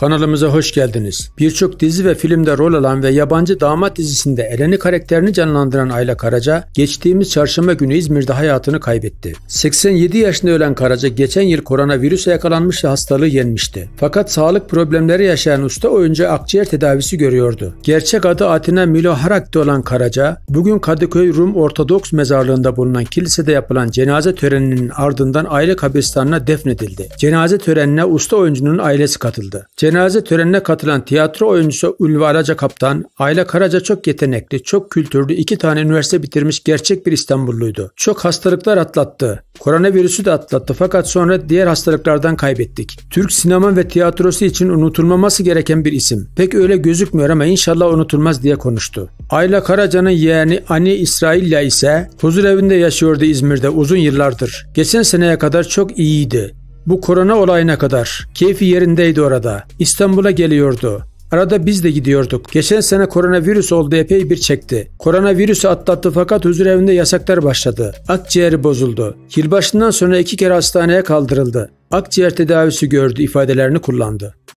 Kanalımıza hoş geldiniz. Birçok dizi ve filmde rol alan ve yabancı damat dizisinde Eleni karakterini canlandıran Ayla Karaca, geçtiğimiz çarşamba günü İzmir'de hayatını kaybetti. 87 yaşında ölen Karaca geçen yıl koronavirüse yakalanmış ve hastalığı yenmişti. Fakat sağlık problemleri yaşayan usta oyuncu akciğer tedavisi görüyordu. Gerçek adı Atina Harak'ta olan Karaca, bugün Kadıköy Rum Ortodoks Mezarlığı'nda bulunan kilisede yapılan cenaze töreninin ardından aile kabristanına defnedildi. Cenaze törenine usta oyuncunun ailesi katıldı. Cenaze törenine katılan tiyatro oyuncusu Ulvi Alaca Kaptan, Ayla Karaca çok yetenekli, çok kültürlü, iki tane üniversite bitirmiş gerçek bir İstanbulluydu. Çok hastalıklar atlattı. Koronavirüsü de atlattı fakat sonra diğer hastalıklardan kaybettik. Türk sinema ve tiyatrosu için unutulmaması gereken bir isim. Pek öyle gözükmüyor ama inşallah unutulmaz diye konuştu. Ayla Karaca'nın yeğeni Ani İsrailya ise huzur evinde yaşıyordu İzmir'de uzun yıllardır. Geçen seneye kadar çok iyiydi. Bu korona olayına kadar keyfi yerindeydi orada. İstanbul'a geliyordu. Arada biz de gidiyorduk. Geçen sene koronavirüs oldu epey bir çekti. Koronavirüsü atlattı fakat huzur evinde yasaklar başladı. Akciğeri bozuldu. Yılbaşından sonra iki kere hastaneye kaldırıldı. Akciğer tedavisi gördü ifadelerini kullandı.